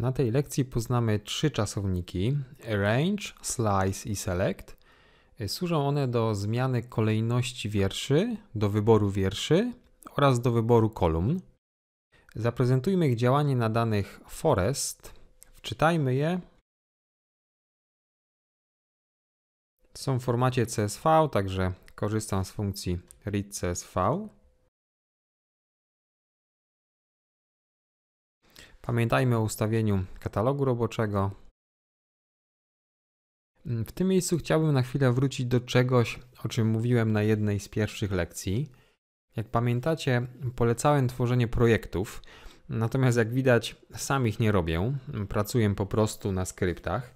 Na tej lekcji poznamy trzy czasowniki Arrange, Slice i Select. Y, służą one do zmiany kolejności wierszy, do wyboru wierszy oraz do wyboru kolumn. Zaprezentujmy ich działanie na danych forest. Wczytajmy je. Są w formacie CSV, także korzystam z funkcji readcsv. CSV. Pamiętajmy o ustawieniu katalogu roboczego. Mm, w tym miejscu chciałbym na chwilę wrócić do czegoś, o czym mówiłem na jednej z pierwszych lekcji. Jak pamiętacie, polecałem tworzenie projektów, natomiast jak widać, sam ich nie robię, pracuję po prostu na skryptach.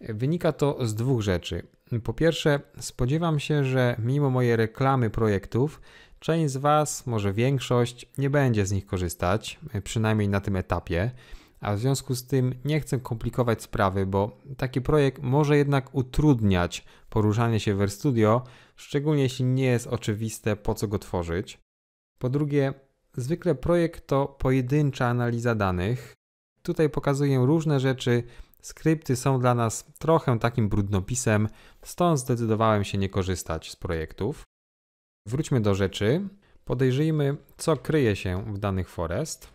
Wynika to z dwóch rzeczy. Po pierwsze, spodziewam się, że mimo mojej reklamy projektów, Część z Was, może większość, nie będzie z nich korzystać, e, przynajmniej na tym etapie, a w związku z tym nie chcę komplikować sprawy, bo taki projekt może jednak utrudniać poruszanie się w RStudio, szczególnie jeśli nie jest oczywiste, po co go tworzyć. Po drugie, zwykle projekt to pojedyncza analiza danych. Tutaj pokazuję różne rzeczy, Skrypty są dla nas trochę takim brudnopisem, stąd zdecydowałem się nie korzystać z projektów. Wróćmy do rzeczy. Podejrzyjmy, co kryje się w danych forest.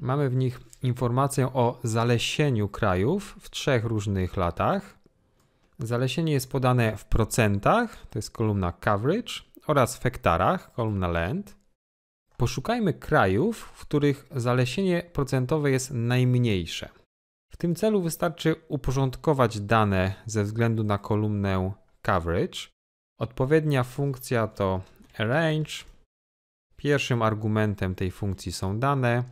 Mamy w nich informację o zalesieniu krajów w trzech różnych latach. Zalesienie jest podane w procentach, to jest kolumna coverage, oraz w hektarach, kolumna land. Poszukajmy krajów, w których zalesienie procentowe jest najmniejsze. W tym celu wystarczy uporządkować dane ze względu na kolumnę coverage Odpowiednia funkcja to arrange. Pierwszym argumentem tej funkcji są dane,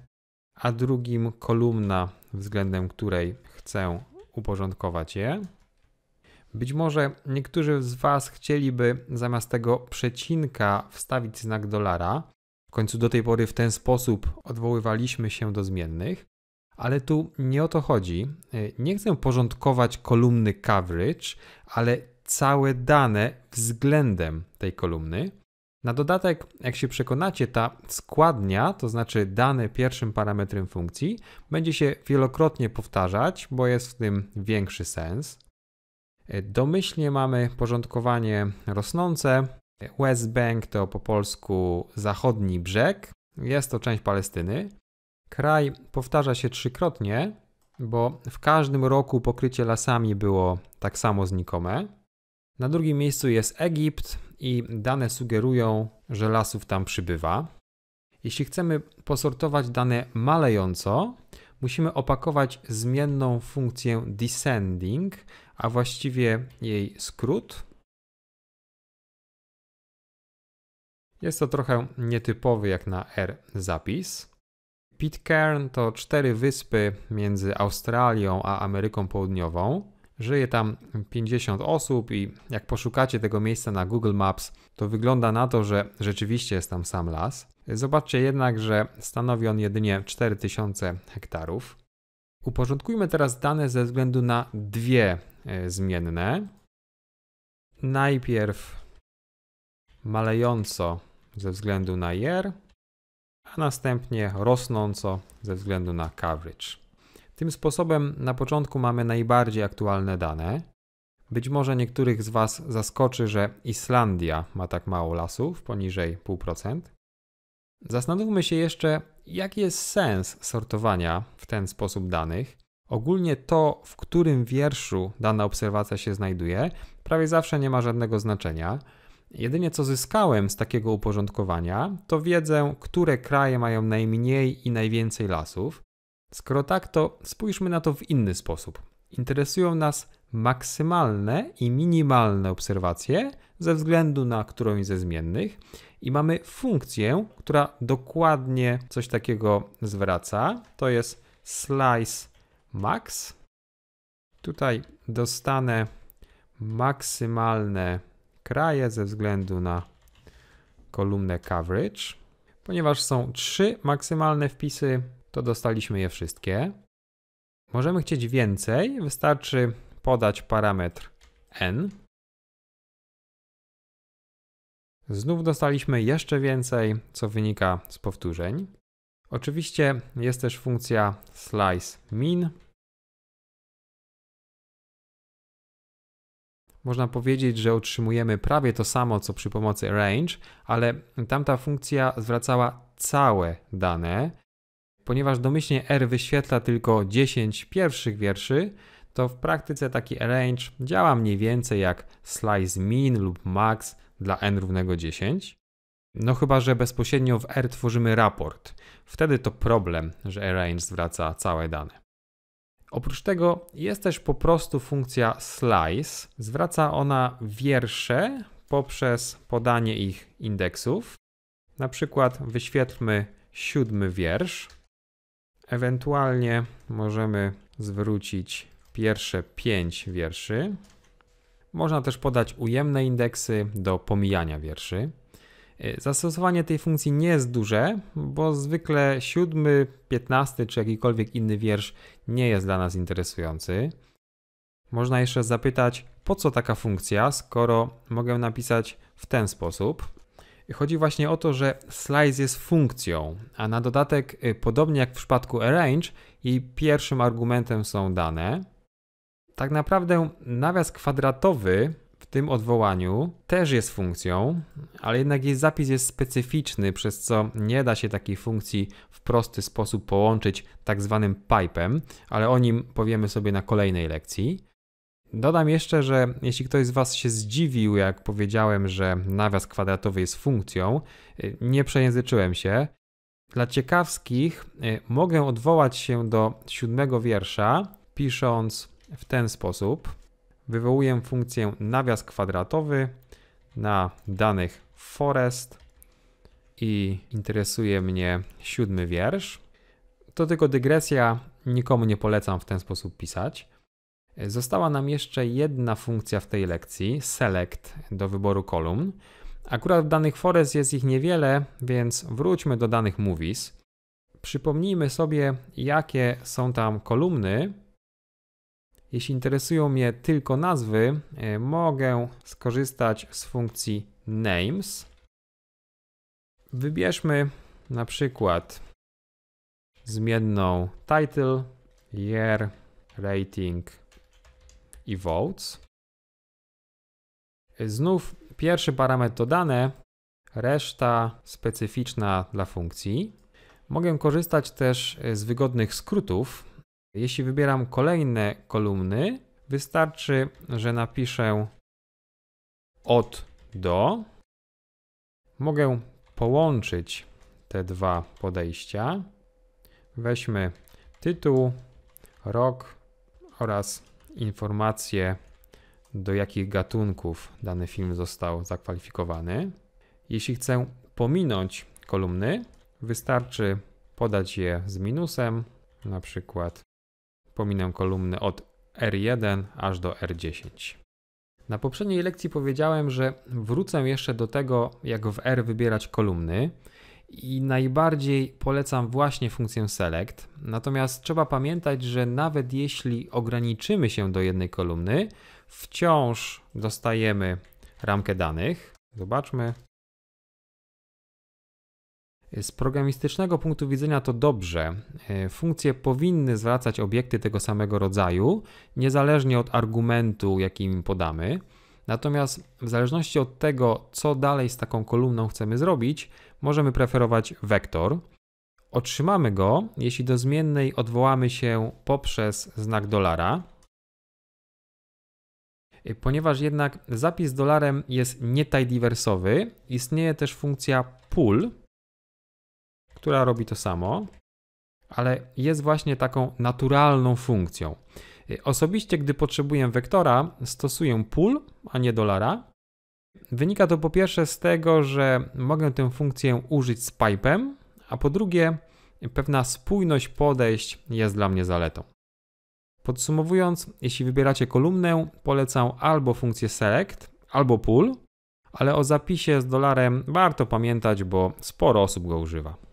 a drugim kolumna, względem której chcę uporządkować je. Być może niektórzy z Was chcieliby zamiast tego przecinka wstawić znak dolara. W końcu do tej pory w ten sposób odwoływaliśmy się do zmiennych, ale tu nie o to chodzi. Y, nie chcę porządkować kolumny coverage, ale całe dane względem tej kolumny. Na dodatek, jak się przekonacie, ta składnia, to znaczy dane pierwszym parametrem funkcji, będzie się wielokrotnie powtarzać, bo jest w tym większy sens. Domyślnie mamy porządkowanie rosnące. West Bank to po polsku zachodni brzeg, jest to część Palestyny. Kraj powtarza się trzykrotnie, bo w każdym roku pokrycie lasami było tak samo znikome. Na drugim miejscu jest Egipt i dane sugerują, że lasów tam przybywa. Jeśli chcemy posortować dane malejąco, musimy opakować zmienną funkcję descending, a właściwie jej skrót. Jest to trochę nietypowy jak na R zapis. Pitcairn to cztery wyspy między Australią a Ameryką Południową. Żyje tam 50 osób i jak poszukacie tego miejsca na Google Maps, to wygląda na to, że rzeczywiście jest tam sam las. Zobaczcie jednak, że stanowi on jedynie 4000 hektarów. Uporządkujmy teraz dane ze względu na dwie e, zmienne. Najpierw malejąco ze względu na year, a następnie rosnąco ze względu na coverage. Tym sposobem na początku mamy najbardziej aktualne dane. Być może niektórych z Was zaskoczy, że Islandia ma tak mało lasów, poniżej 0,5%. Zastanówmy się jeszcze, jaki jest sens sortowania w ten sposób danych. Ogólnie to, w którym wierszu dana obserwacja się znajduje, prawie zawsze nie ma żadnego znaczenia. Jedynie co zyskałem z takiego uporządkowania, to wiedzę, które kraje mają najmniej i najwięcej lasów. Skoro tak, to spójrzmy na to w inny sposób. Interesują nas maksymalne i minimalne obserwacje ze względu na którąś ze zmiennych i mamy funkcję, która dokładnie coś takiego zwraca. To jest slice max. Tutaj dostanę maksymalne kraje ze względu na kolumnę coverage. Ponieważ są trzy maksymalne wpisy, to dostaliśmy je wszystkie. Możemy chcieć więcej, wystarczy podać parametr n. Znów dostaliśmy jeszcze więcej, co wynika z powtórzeń. Oczywiście jest też funkcja slice min. Można powiedzieć, że otrzymujemy prawie to samo, co przy pomocy range, ale tamta funkcja zwracała całe dane, Ponieważ domyślnie R wyświetla tylko 10 pierwszych wierszy, to w praktyce taki arrange działa mniej więcej jak slice min lub max dla n równego 10. No chyba, że bezpośrednio w R tworzymy raport. Wtedy to problem, że arrange zwraca całe dane. Oprócz tego jest też po prostu funkcja slice. Zwraca ona wiersze poprzez podanie ich indeksów. Na przykład wyświetlmy siódmy wiersz. Ewentualnie możemy zwrócić pierwsze 5 wierszy. Można też podać ujemne indeksy do pomijania wierszy. E, zastosowanie tej funkcji nie jest duże, bo zwykle 7, 15 czy jakikolwiek inny wiersz nie jest dla nas interesujący. Można jeszcze zapytać, po co taka funkcja, skoro mogę napisać w ten sposób. Chodzi właśnie o to, że slice jest funkcją, a na dodatek, y, podobnie jak w przypadku arrange, jej pierwszym argumentem są dane. Tak naprawdę nawias kwadratowy w tym odwołaniu też jest funkcją, ale jednak jej zapis jest specyficzny, przez co nie da się takiej funkcji w prosty sposób połączyć tak zwanym pipe'em, ale o nim powiemy sobie na kolejnej lekcji. Dodam jeszcze, że jeśli ktoś z Was się zdziwił, jak powiedziałem, że nawias kwadratowy jest funkcją, y, nie przejęzyczyłem się. Dla ciekawskich y, mogę odwołać się do siódmego wiersza, pisząc w ten sposób. Wywołuję funkcję nawias kwadratowy na danych forest i interesuje mnie siódmy wiersz. To tylko dygresja, nikomu nie polecam w ten sposób pisać. Została nam jeszcze jedna funkcja w tej lekcji, select do wyboru kolumn. Akurat w danych Forest jest ich niewiele, więc wróćmy do danych Movies. Przypomnijmy sobie, jakie są tam kolumny. Jeśli interesują mnie tylko nazwy, e, mogę skorzystać z funkcji names. Wybierzmy na przykład zmienną title, year, rating, i votes. Znów pierwszy parametr to dane, reszta specyficzna dla funkcji. Mogę korzystać też z wygodnych skrótów. Jeśli wybieram kolejne kolumny, wystarczy, że napiszę od do. Mogę połączyć te dwa podejścia. Weźmy tytuł, rok oraz informacje, do jakich gatunków dany film został zakwalifikowany. Jeśli chcę pominąć kolumny, wystarczy podać je z minusem, na przykład pominę kolumny od R1 aż do R10. Na poprzedniej lekcji powiedziałem, że wrócę jeszcze do tego, jak w R wybierać kolumny i najbardziej polecam właśnie funkcję select. Natomiast trzeba pamiętać, że nawet jeśli ograniczymy się do jednej kolumny, wciąż dostajemy ramkę danych. Zobaczmy. Z programistycznego punktu widzenia to dobrze. E, funkcje powinny zwracać obiekty tego samego rodzaju, niezależnie od argumentu, jaki im podamy. Natomiast w zależności od tego, co dalej z taką kolumną chcemy zrobić, możemy preferować wektor. Otrzymamy go, jeśli do zmiennej odwołamy się poprzez znak dolara. Y, ponieważ jednak zapis dolarem jest nietajdiwersowy, istnieje też funkcja pull, która robi to samo, ale jest właśnie taką naturalną funkcją. Osobiście, gdy potrzebuję wektora, stosuję pól, a nie dolara. Wynika to po pierwsze z tego, że mogę tę funkcję użyć z pipe'em, a po drugie, pewna spójność podejść jest dla mnie zaletą. Podsumowując, jeśli wybieracie kolumnę, polecam albo funkcję select, albo pull, ale o zapisie z dolarem warto pamiętać, bo sporo osób go używa.